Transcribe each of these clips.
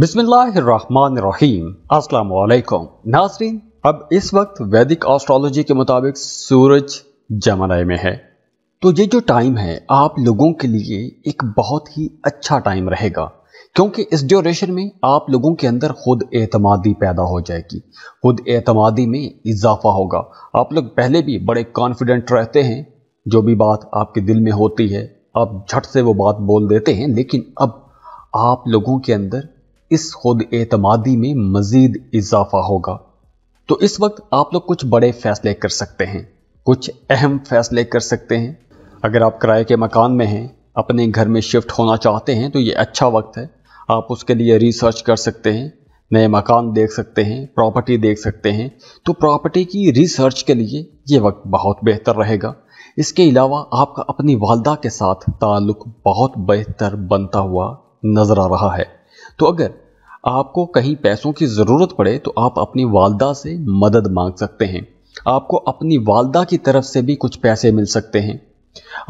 बिस्मिल्लाम वालेकुम नाजरीन अब इस वक्त वैदिक एस्ट्रोलॉजी के मुताबिक सूरज जमनाई में है तो ये जो टाइम है आप लोगों के लिए एक बहुत ही अच्छा टाइम रहेगा क्योंकि इस ड्यूरेशन में आप लोगों के अंदर खुद एतमादी पैदा हो जाएगी खुद एतमादी में इजाफा होगा आप लोग पहले भी बड़े कॉन्फिडेंट रहते हैं जो भी बात आपके दिल में होती है आप झट से वो बात बोल देते हैं लेकिन अब आप लोगों के अंदर इस खुद एतमादी में मजीद इजाफा होगा तो इस वक्त आप लोग कुछ बड़े फैसले कर सकते हैं कुछ अहम फैसले कर सकते हैं अगर आप किराए के मकान में हैं अपने घर में शिफ्ट होना चाहते हैं तो ये अच्छा वक्त है आप उसके लिए रिसर्च कर सकते हैं नए मकान देख सकते हैं प्रॉपर्टी देख सकते हैं तो प्रॉपर्टी की रिसर्च के लिए ये वक्त बहुत बेहतर रहेगा इसके अलावा आपका अपनी वालदा के साथ ताल्लुक बहुत बेहतर बनता हुआ नज़र आ रहा है तो अगर आपको कहीं पैसों की ज़रूरत पड़े तो आप अपनी वालदा से मदद मांग सकते हैं आपको अपनी वालदा की तरफ से भी कुछ पैसे मिल सकते हैं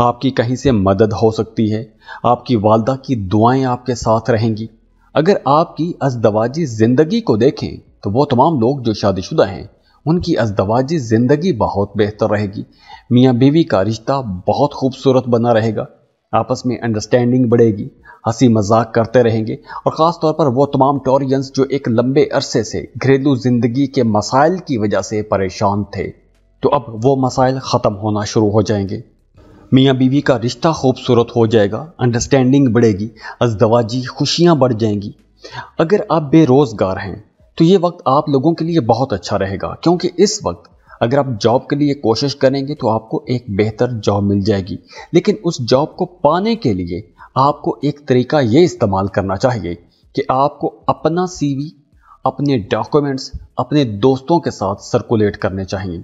आपकी कहीं से मदद हो सकती है आपकी वालदा की दुआएं आपके साथ रहेंगी अगर आपकी अजदवाजी ज़िंदगी को देखें तो वो तमाम लोग जो शादीशुदा हैं उनकी अजदवाजी ज़िंदगी बहुत बेहतर रहेगी मियाँ बीवी का रिश्ता बहुत खूबसूरत बना रहेगा आपस में अंडरस्टैंडिंग बढ़ेगी हंसी मजाक करते रहेंगे और ख़ास तौर पर वो तमाम टोरियंस जो एक लंबे अरसे से घरेलू ज़िंदगी के मसाइल की वजह से परेशान थे तो अब वो मसाइल ख़त्म होना शुरू हो जाएंगे मियाँ बीवी का रिश्ता खूबसूरत हो जाएगा अंडरस्टैंडिंग बढ़ेगी अजदवाजी खुशियाँ बढ़ जाएंगी अगर आप बेरोज़गार हैं तो ये वक्त आप लोगों के लिए बहुत अच्छा रहेगा क्योंकि इस वक्त अगर आप जॉब के लिए कोशिश करेंगे तो आपको एक बेहतर जॉब मिल जाएगी लेकिन उस जॉब को पाने के लिए आपको एक तरीका ये इस्तेमाल करना चाहिए कि आपको अपना सीवी अपने डॉक्यूमेंट्स अपने दोस्तों के साथ सर्कुलेट करने चाहिए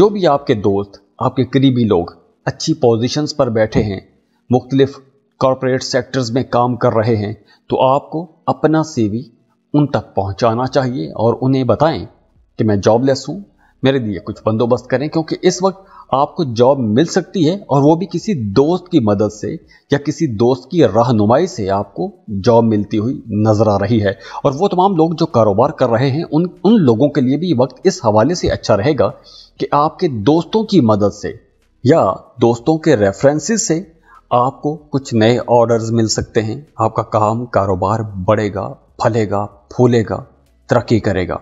जो भी आपके दोस्त आपके करीबी लोग अच्छी पोजीशंस पर बैठे हैं मुख्तलिफ कॉरपोरेट सेक्टर्स में काम कर रहे हैं तो आपको अपना सीवी उन तक पहुंचाना चाहिए और उन्हें बताएं कि मैं जॉबलेस हूं मेरे लिए कुछ बंदोबस्त करें क्योंकि इस वक्त आपको जॉब मिल सकती है और वो भी किसी दोस्त की मदद से या किसी दोस्त की रहनुमाई से आपको जॉब मिलती हुई नज़र आ रही है और वो तमाम लोग जो कारोबार कर रहे हैं उन उन लोगों के लिए भी वक्त इस हवाले से अच्छा रहेगा कि आपके दोस्तों की मदद से या दोस्तों के रेफरेंसेस से आपको कुछ नए ऑर्डर्स मिल सकते हैं आपका काम कारोबार बढ़ेगा फलेगा फूलेगा तरक्की करेगा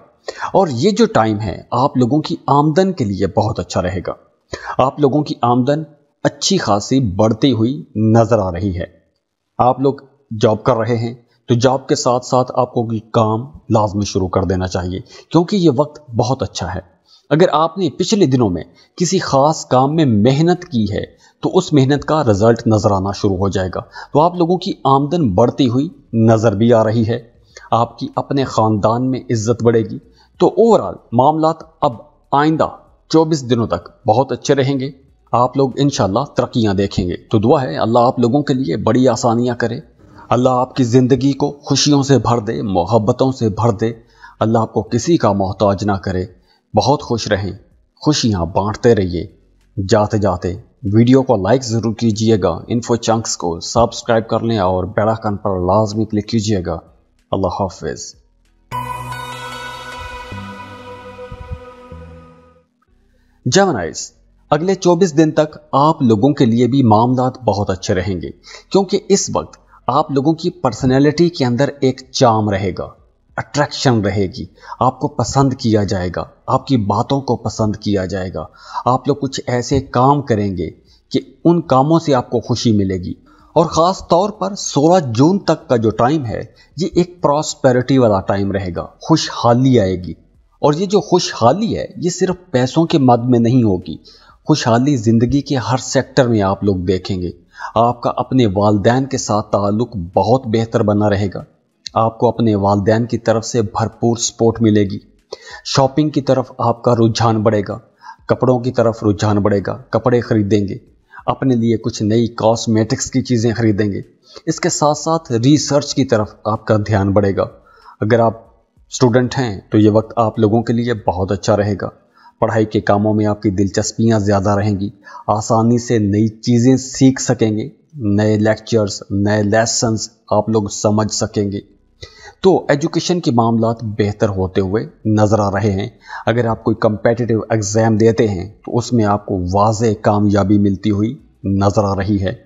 और ये जो टाइम है आप लोगों की आमदन के लिए बहुत अच्छा रहेगा आप लोगों की आमदन अच्छी खासी बढ़ती हुई नजर आ रही है आप लोग जॉब कर रहे हैं तो जॉब के साथ साथ आपको काम लाजमी शुरू कर देना चाहिए क्योंकि ये वक्त बहुत अच्छा है अगर आपने पिछले दिनों में किसी खास काम में मेहनत की है तो उस मेहनत का रिजल्ट नज़र आना शुरू हो जाएगा तो आप लोगों की आमदन बढ़ती हुई नज़र भी आ रही है आपकी अपने ख़ानदान में इज्जत बढ़ेगी तो ओवरऑल मामला अब आइंदा 24 दिनों तक बहुत अच्छे रहेंगे आप लोग इन तरक्याँ देखेंगे तो दुआ है अल्लाह आप लोगों के लिए बड़ी आसानियाँ करे अल्लाह आपकी ज़िंदगी को खुशियों से भर दे मोहब्बतों से भर दे अल्लाह आपको किसी का मोहताज ना करे बहुत खुश रहें खुशियाँ बांटते रहिए जाते जाते वीडियो को लाइक ज़रूर कीजिएगा इन्फो चंक्स को सब्सक्राइब कर लें और बेलाकन पर लाजमी क्लिक कीजिएगा Allah Hafiz. Gemini's अगले 24 दिन तक आप लोगों के लिए भी मामला बहुत अच्छे रहेंगे क्योंकि इस वक्त आप लोगों की पर्सनैलिटी के अंदर एक चाम रहेगा अट्रैक्शन रहेगी आपको पसंद किया जाएगा आपकी बातों को पसंद किया जाएगा आप लोग कुछ ऐसे काम करेंगे कि उन कामों से आपको खुशी मिलेगी और ख़ास तौर पर 16 जून तक का जो टाइम है ये एक प्रॉस्पेरिटी वाला टाइम रहेगा खुशहाली आएगी और ये जो खुशहाली है ये सिर्फ पैसों के मद में नहीं होगी खुशहाली ज़िंदगी के हर सेक्टर में आप लोग देखेंगे आपका अपने वालदेन के साथ ताल्लुक बहुत बेहतर बना रहेगा आपको अपने वालदेन की तरफ से भरपूर सपोर्ट मिलेगी शॉपिंग की तरफ आपका रुझान बढ़ेगा कपड़ों की तरफ रुझान बढ़ेगा कपड़े खरीदेंगे अपने लिए कुछ नई कॉस्मेटिक्स की चीज़ें खरीदेंगे इसके साथ साथ रिसर्च की तरफ आपका ध्यान बढ़ेगा अगर आप स्टूडेंट हैं तो ये वक्त आप लोगों के लिए बहुत अच्छा रहेगा पढ़ाई के कामों में आपकी दिलचस्पियाँ ज़्यादा रहेंगी आसानी से नई चीज़ें सीख सकेंगे नए लेक्चर्स नए लेसन्स आप लोग समझ सकेंगे तो एजुकेशन के मामला बेहतर होते हुए नज़र आ रहे हैं अगर आप कोई कंपेटिटिव एग्ज़ाम देते हैं तो उसमें आपको वाज कामयाबी मिलती हुई नज़र आ रही है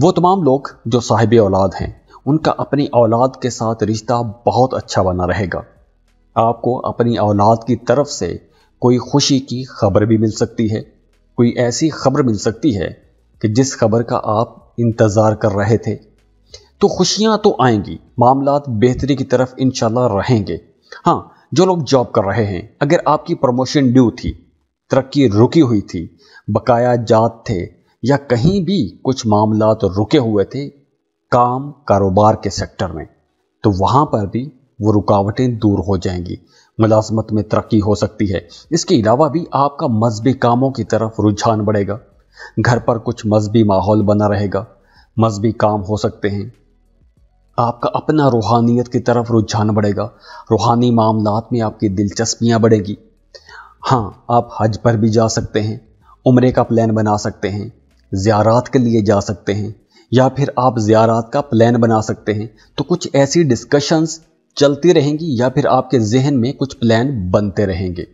वो तमाम लोग जो साहिब औलाद हैं उनका अपनी औलाद के साथ रिश्ता बहुत अच्छा बना रहेगा आपको अपनी औलाद की तरफ से कोई खुशी की खबर भी मिल सकती है कोई ऐसी खबर मिल सकती है कि जिस खबर का आप इंतज़ार कर रहे थे तो खुशियाँ तो आएंगी मामला बेहतरी की तरफ इन रहेंगे हाँ जो लोग जॉब कर रहे हैं अगर आपकी प्रमोशन ड्यू थी तरक्की रुकी हुई थी बकाया जात थे या कहीं भी कुछ मामला तो रुके हुए थे काम कारोबार के सेक्टर में तो वहाँ पर भी वो रुकावटें दूर हो जाएंगी मुलाजमत में तरक्की हो सकती है इसके अलावा भी आपका मजहबी कामों की तरफ रुझान बढ़ेगा घर पर कुछ मजहबी माहौल बना रहेगा मजहबी काम हो सकते हैं आपका अपना रूहानियत की तरफ रुझान बढ़ेगा रूहानी मामला में आपकी दिलचस्पियाँ बढ़ेगी हाँ आप हज पर भी जा सकते हैं उम्र का प्लान बना सकते हैं ज़्यारात के लिए जा सकते हैं या फिर आप ज़्यारात का प्लान बना सकते हैं तो कुछ ऐसी डिस्कशंस चलती रहेंगी या फिर आपके जहन में कुछ प्लान बनते रहेंगे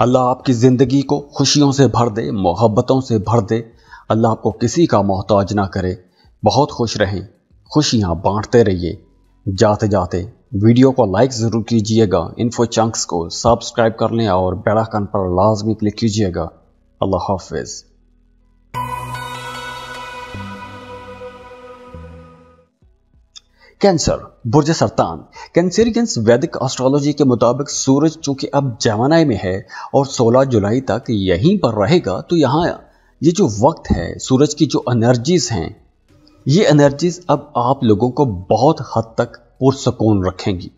अल्लाह आपकी ज़िंदगी को खुशियों से भर दे मोहब्बतों से भर दे अल्लाह आपको किसी का मोहताज ना करे बहुत खुश रहें खुशियाँ बांटते रहिए जाते जाते वीडियो को लाइक ज़रूर कीजिएगा इन्फो चंक्स को सब्सक्राइब कर लें और बेलाकन पर लाजमी क्लिक कीजिएगा अल्लाह हाफिज़ कैंसर बुर्ज सरतान कैंसेरियंस वैदिक एस्ट्रोलॉजी के मुताबिक सूरज चूंकि अब जवानाई में है और 16 जुलाई तक यहीं पर रहेगा तो यहाँ ये जो वक्त है सूरज की जो एनर्जीज हैं ये एनर्जीज अब आप लोगों को बहुत हद तक पुरसकून रखेंगी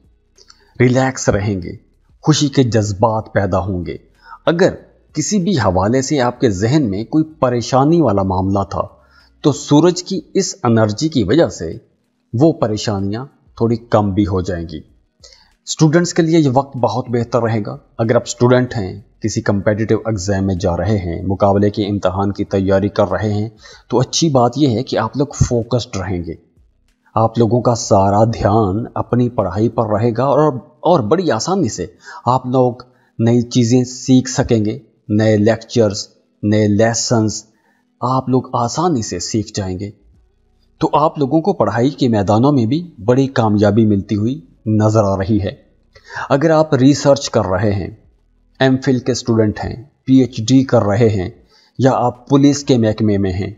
रिलैक्स रहेंगे खुशी के जज्बात पैदा होंगे अगर किसी भी हवाले से आपके जहन में कोई परेशानी वाला मामला था तो सूरज की इस एनर्जी की वजह से वो परेशानियां थोड़ी कम भी हो जाएंगी स्टूडेंट्स के लिए ये वक्त बहुत बेहतर रहेगा अगर आप स्टूडेंट हैं किसी कंपेटिटिव एग्ज़ाम में जा रहे हैं मुकाबले के इम्तहान की तैयारी कर रहे हैं तो अच्छी बात यह है कि आप लोग फोकस्ड रहेंगे आप लोगों का सारा ध्यान अपनी पढ़ाई पर रहेगा और और बड़ी आसानी से आप लोग नई चीज़ें सीख सकेंगे नए लेक्चर्स नए लेसन्स आप लोग आसानी से सीख जाएंगे तो आप लोगों को पढ़ाई के मैदानों में भी बड़ी कामयाबी मिलती हुई नज़र आ रही है अगर आप रिसर्च कर रहे हैं एम के स्टूडेंट हैं पी कर रहे हैं या आप पुलिस के महकमे में हैं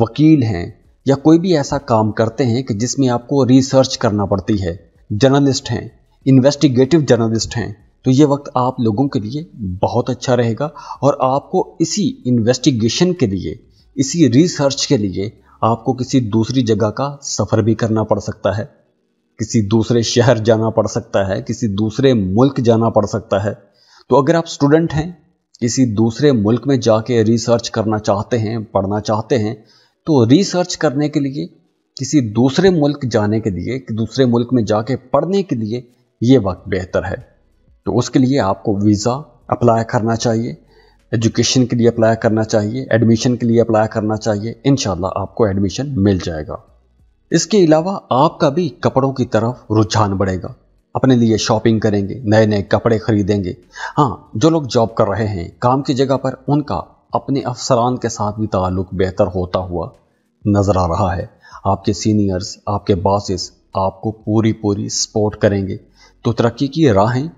वकील हैं या कोई भी ऐसा काम करते हैं कि जिसमें आपको रिसर्च करना पड़ती है जर्नलिस्ट हैं इन्वेस्टिगेटिव जर्नलिस्ट हैं तो ये वक्त आप लोगों के लिए बहुत अच्छा रहेगा और आपको इसी इन्वेस्टिगेशन के लिए इसी रिसर्च के लिए आपको किसी दूसरी जगह का सफ़र भी करना पड़ सकता है किसी दूसरे शहर जाना पड़ सकता है किसी दूसरे मुल्क जाना पड़ सकता है तो अगर आप स्टूडेंट हैं किसी दूसरे मुल्क में जाके रिसर्च करना चाहते हैं पढ़ना चाहते हैं तो रिसर्च करने के लिए किसी दूसरे मुल्क जाने के लिए दूसरे मुल्क में जाके पढ़ने के लिए ये वक्त बेहतर है तो उसके लिए आपको वीज़ा अप्लाई करना चाहिए एजुकेशन के लिए अप्लाई करना चाहिए एडमिशन के लिए अप्लाई करना चाहिए इन आपको एडमिशन मिल जाएगा इसके अलावा आपका भी कपड़ों की तरफ रुझान बढ़ेगा अपने लिए शॉपिंग करेंगे नए नए कपड़े खरीदेंगे हाँ जो लोग जॉब कर रहे हैं काम की जगह पर उनका अपने अफसरान के साथ भी ताल्लुक बेहतर होता हुआ नज़र आ रहा है आपके सीनियर्स आपके बॉसेस आपको पूरी पूरी सपोर्ट करेंगे तो तरक्की की राहें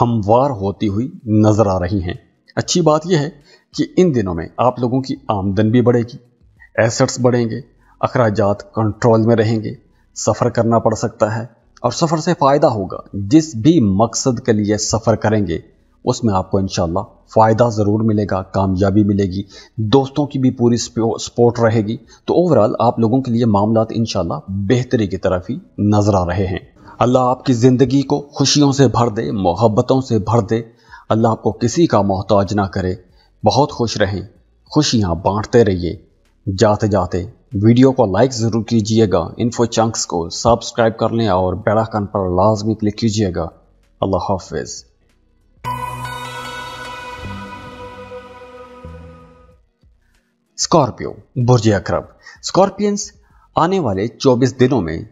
हमवार होती हुई नज़र आ रही हैं अच्छी बात यह है कि इन दिनों में आप लोगों की आमदन भी बढ़ेगी एसेट्स बढ़ेंगे अखराज कंट्रोल में रहेंगे सफ़र करना पड़ सकता है और सफ़र से फ़ायदा होगा जिस भी मकसद के लिए सफ़र करेंगे उसमें आपको इन फ़ायदा ज़रूर मिलेगा कामयाबी मिलेगी दोस्तों की भी पूरी सपोर्ट रहेगी तो ओवरऑल आप लोगों के लिए मामला इन बेहतरी की तरफ ही नज़र आ रहे हैं अल्लाह आपकी ज़िंदगी को खुशियों से भर दे मोहब्बतों से भर दे अल्लाह आपको किसी का मोहताज ना करे बहुत खुश रहें खुशियाँ बांटते रहिए जाते जाते वीडियो को लाइक ज़रूर कीजिएगा इन्फो चंक्स को सब्सक्राइब कर लें और बेलाकन पर लाजमी क्लिक कीजिएगा अल्लाह हाफिज़ स्कॉर्पियो बुर्ज अकरब स्कॉर्पियंस आने वाले 24 दिनों में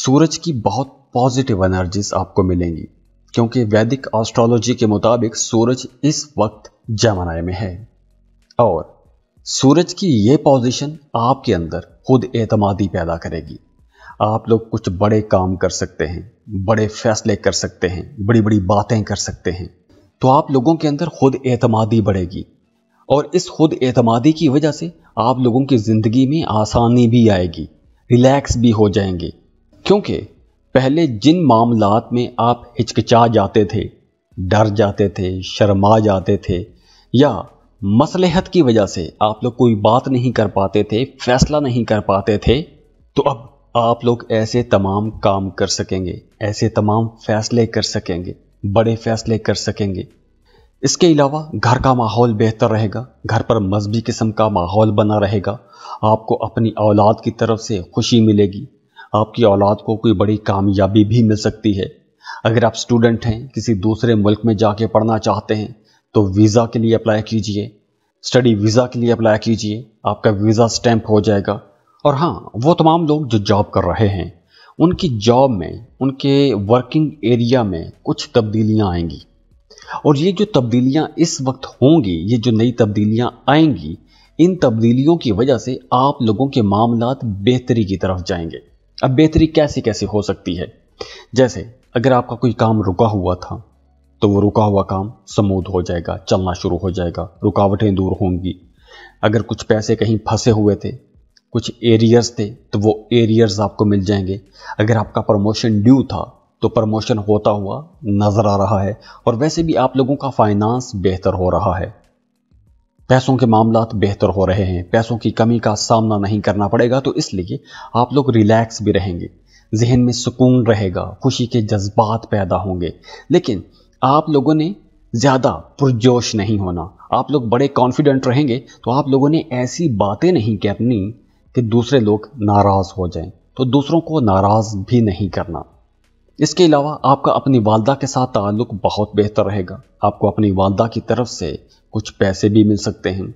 सूरज की बहुत पॉजिटिव एनर्जीज आपको मिलेंगी क्योंकि वैदिक एस्ट्रोलॉजी के मुताबिक सूरज इस वक्त जमनाए में है और सूरज की ये पोजीशन आपके अंदर खुद एतमादी पैदा करेगी आप लोग कुछ बड़े काम कर सकते हैं बड़े फैसले कर सकते हैं बड़ी बड़ी बातें कर सकते हैं तो आप लोगों के अंदर खुद एतमादी बढ़ेगी और इस खुद एतमादी की वजह से आप लोगों की ज़िंदगी में आसानी भी आएगी रिलैक्स भी हो जाएंगे क्योंकि पहले जिन मामलात में आप हिचकिचा जाते थे डर जाते थे शर्मा जाते थे या मसलहत की वजह से आप लोग कोई बात नहीं कर पाते थे फैसला नहीं कर पाते थे तो अब आप लोग ऐसे तमाम काम कर सकेंगे ऐसे तमाम फैसले कर सकेंगे बड़े फैसले कर सकेंगे इसके अलावा घर का माहौल बेहतर रहेगा घर पर मजहबी किस्म का माहौल बना रहेगा आपको अपनी औलाद की तरफ से खुशी मिलेगी आपकी औलाद को कोई बड़ी कामयाबी भी मिल सकती है अगर आप स्टूडेंट हैं किसी दूसरे मुल्क में जाके पढ़ना चाहते हैं तो वीज़ा के लिए अप्लाई कीजिए स्टडी वीज़ा के लिए अप्लाई कीजिए आपका वीज़ा स्टैम्प हो जाएगा और हाँ वो तमाम लोग जो जॉब कर रहे हैं उनकी जॉब में उनके वर्किंग एरिया में कुछ तब्दीलियाँ आएंगी और ये जो तब्दीलियाँ इस वक्त होंगी ये जो नई तब्दीलियाँ आएंगी इन तब्दीलियों की वजह से आप लोगों के मामला बेहतरी की तरफ जाएंगे अब बेहतरी कैसे कैसे हो सकती है जैसे अगर आपका कोई काम रुका हुआ था तो वो रुका हुआ काम समूद हो जाएगा चलना शुरू हो जाएगा रुकावटें दूर होंगी अगर कुछ पैसे कहीं फंसे हुए थे कुछ एरियर्स थे तो वो एरियर्स आपको मिल जाएंगे अगर आपका प्रमोशन ड्यू था तो प्रमोशन होता हुआ नज़र आ रहा है और वैसे भी आप लोगों का फाइनेंस बेहतर हो रहा है पैसों के मामला बेहतर हो रहे हैं पैसों की कमी का सामना नहीं करना पड़ेगा तो इसलिए आप लोग रिलैक्स भी रहेंगे जहन में सुकून रहेगा खुशी के जज्बात पैदा होंगे लेकिन आप लोगों ने ज़्यादा पुरजोश नहीं होना आप लोग बड़े कॉन्फिडेंट रहेंगे तो आप लोगों ने ऐसी बातें नहीं करनी कि दूसरे लोग नाराज़ हो जाएं तो दूसरों को नाराज़ भी नहीं करना इसके अलावा आपका अपनी वालदा के साथ ताल्लुक बहुत बेहतर रहेगा आपको अपनी वालदा की तरफ से कुछ पैसे भी मिल सकते हैं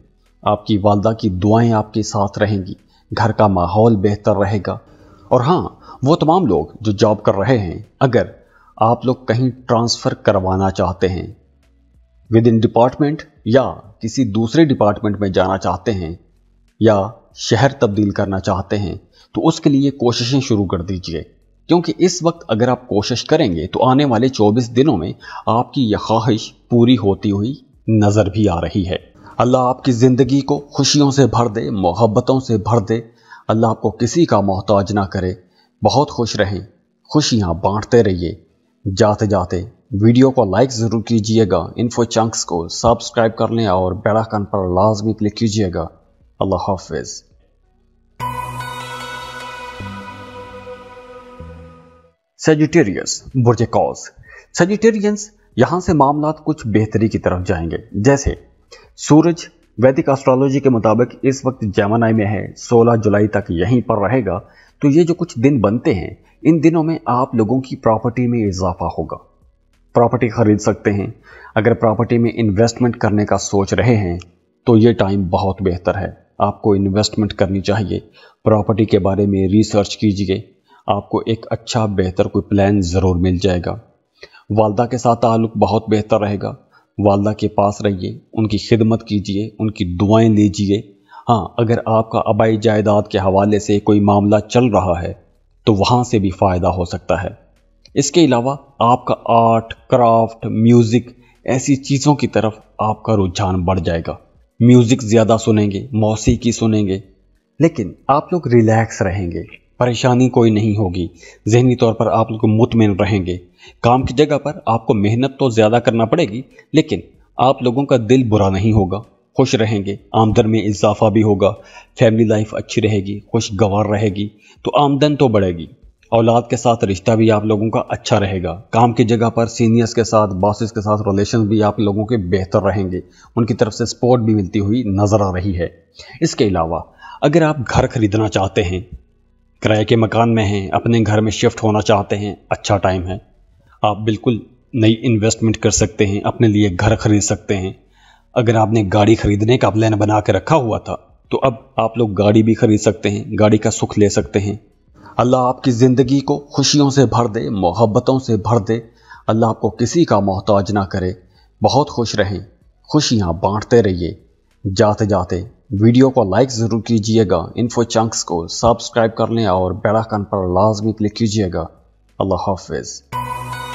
आपकी वालदा की दुआएं आपके साथ रहेंगी घर का माहौल बेहतर रहेगा और हाँ वो तमाम लोग जो जॉब कर रहे हैं अगर आप लोग कहीं ट्रांसफ़र करवाना चाहते हैं विद इन डिपार्टमेंट या किसी दूसरे डिपार्टमेंट में जाना चाहते हैं या शहर तब्दील करना चाहते हैं तो उसके लिए कोशिशें शुरू कर दीजिए क्योंकि इस वक्त अगर आप कोशिश करेंगे तो आने वाले 24 दिनों में आपकी यह ख्वाहिश पूरी होती हुई नज़र भी आ रही है अल्लाह आपकी ज़िंदगी को खुशियों से भर दे मोहब्बतों से भर दे अल्लाह आपको किसी का मोहताज ना करे बहुत खुश रहें खुशियाँ बांटते रहिए जाते जाते वीडियो को लाइक ज़रूर कीजिएगा इन्फो चंक्स को सब्सक्राइब कर लें और बेलाकन पर लाजमी क्लिक कीजिएगा अल्लाह हाफिज़ सेजिटेरियस बुरज कॉज सेजिटेरियंस यहाँ से मामला कुछ बेहतरी की तरफ जाएंगे जैसे सूरज वैदिक एस्ट्रोलॉजी के मुताबिक इस वक्त जैमनाई में है 16 जुलाई तक यहीं पर रहेगा तो ये जो कुछ दिन बनते हैं इन दिनों में आप लोगों की प्रॉपर्टी में इजाफा होगा प्रॉपर्टी खरीद सकते हैं अगर प्रॉपर्टी में इन्वेस्टमेंट करने का सोच रहे हैं तो ये टाइम बहुत बेहतर है आपको इन्वेस्टमेंट करनी चाहिए प्रॉपर्टी के बारे में रिसर्च कीजिए आपको एक अच्छा बेहतर कोई प्लान ज़रूर मिल जाएगा वालदा के साथ ताल्लुक बहुत बेहतर रहेगा वालदा के पास रहिए उनकी खिदमत कीजिए उनकी दुआएं लीजिए हाँ अगर आपका आबाई जायदाद के हवाले से कोई मामला चल रहा है तो वहाँ से भी फ़ायदा हो सकता है इसके अलावा आपका आर्ट क्राफ्ट म्यूज़िक ऐसी चीज़ों की तरफ आपका रुझान बढ़ जाएगा म्यूज़िक ज़्यादा सुनेंगे मौसीकी सुनेंगे लेकिन आप लोग रिलैक्स रहेंगे परेशानी कोई नहीं होगी जहनी तौर पर आप लोग मुतमिन रहेंगे काम की जगह पर आपको मेहनत तो ज़्यादा करना पड़ेगी लेकिन आप लोगों का दिल बुरा नहीं होगा खुश रहेंगे आमदन में इजाफा भी होगा फैमिली लाइफ अच्छी रहेगी खुशगवार रहेगी तो आमदन तो बढ़ेगी औलाद के साथ रिश्ता भी आप लोगों का अच्छा रहेगा काम की जगह पर सीनियर्स के साथ बॉसेस के साथ रिलेशन भी आप लोगों के बेहतर रहेंगे उनकी तरफ से सपोर्ट भी मिलती हुई नज़र आ रही है इसके अलावा अगर आप घर खरीदना चाहते हैं किराए के मकान में हैं अपने घर में शिफ्ट होना चाहते हैं अच्छा टाइम है आप बिल्कुल नई इन्वेस्टमेंट कर सकते हैं अपने लिए घर खरीद सकते हैं अगर आपने गाड़ी खरीदने का प्लान बना के रखा हुआ था तो अब आप लोग गाड़ी भी खरीद सकते हैं गाड़ी का सुख ले सकते हैं अल्लाह आपकी ज़िंदगी को खुशियों से भर दे मोहब्बतों से भर दे अल्लाह आपको किसी का मोहताज ना करे बहुत खुश रहें खुशियाँ बांटते रहिए जाते जाते वीडियो को लाइक ज़रूर कीजिएगा इन्फो चंक्स को सब्सक्राइब कर लें और बेल आइकन पर लाजमी क्लिक कीजिएगा अल्लाह हाफिज़